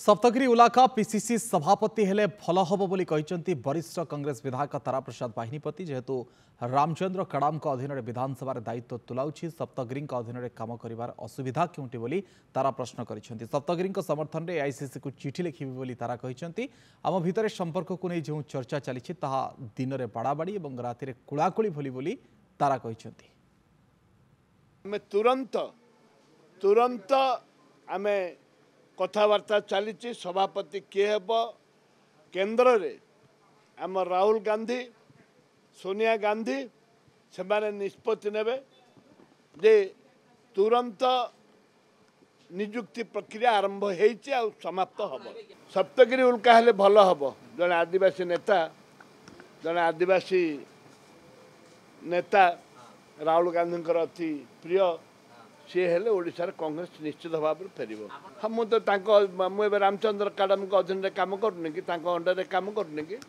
Saptagiri Ulaka PCC ସଭାପତି ହେଲେ ଭଲ ହେବ ବୋଲି କହିଛନ୍ତି ବରିଷ୍ଠ କଂଗ୍ରେସ ବିଧାୟକ ତାରାପ୍ରସାଦ ବାହିନୀପତି ଯେହେତୁ ରାମଚନ୍ଦ୍ର କଡ଼ାମଙ୍କ ଅଧୀନରେ ବିଧାନସଭାରେ ଦାୟିତ୍ୱ ତୁଲାଉଛି ସପ୍ତଗିରିଙ୍କ ଅଧୀନରେ କାମ କରିବାର ଅସୁବିଧା କେଉଁଠି ବୋଲି ତାରା ପ୍ରଶ୍ନ କରିଛନ୍ତି ସପ୍ତଗିରିଙ୍କ ସମର୍ଥନରେ ଏଆଇସିସିକୁ ଚିଠି ଲେଖିବି ବୋଲି ତାରା କହିଛନ୍ତି ଆମ ଭିତରେ ସମ୍ପର୍କକୁ ନେଇ ଯେଉଁ ଚର୍ଚ୍ଚା ଚାଲିଛି ତାହା ଦିନରେ ବାଡ଼ାବାଡ଼ି ଏବଂ ରାତିରେ କୁଳାକୁଳି ଭଳି ବୋଲି ତାରା କହିଛନ୍ତି ଆମେ ତୁରନ୍ତ ତୁରନ୍ତ ଆମେ କଥାବାର୍ତ୍ତା ଚାଲିଛି ସଭାପତି କିଏ ହେବ କେନ୍ଦ୍ରରେ ଆମ ରାହୁଲ ଗାନ୍ଧୀ ସୋନିଆ ଗାନ୍ଧୀ ସେମାନେ ନିଷ୍ପତ୍ତି ନେବେ ଯେ ତୁରନ୍ତ ନିଯୁକ୍ତି ପ୍ରକ୍ରିୟା ଆରମ୍ଭ ହେଇଛି ଆଉ ସମାପ୍ତ ହେବ ସପ୍ତଗିରି ଉଲ୍କା ହେଲେ ଭଲ ହେବ ଜଣେ ଆଦିବାସୀ ନେତା ଜଣେ ଆଦିବାସୀ ନେତା ରାହୁଲ ଗାନ୍ଧୀଙ୍କର ଅତି ପ୍ରିୟ ସିଏ ହେଲେ ଓଡ଼ିଶାରେ କଂଗ୍ରେସ ନିଶ୍ଚିତ ଭାବରେ ଫେରିବ ହଁ ମୁଁ ତ ତାଙ୍କ ମୁଁ ଏବେ ରାମଚନ୍ଦ୍ର କାଡ଼ାମଙ୍କ ଅଧୀନରେ କାମ କରୁନି କି ତାଙ୍କ ଅଣ୍ଡରରେ କାମ କରୁନି କି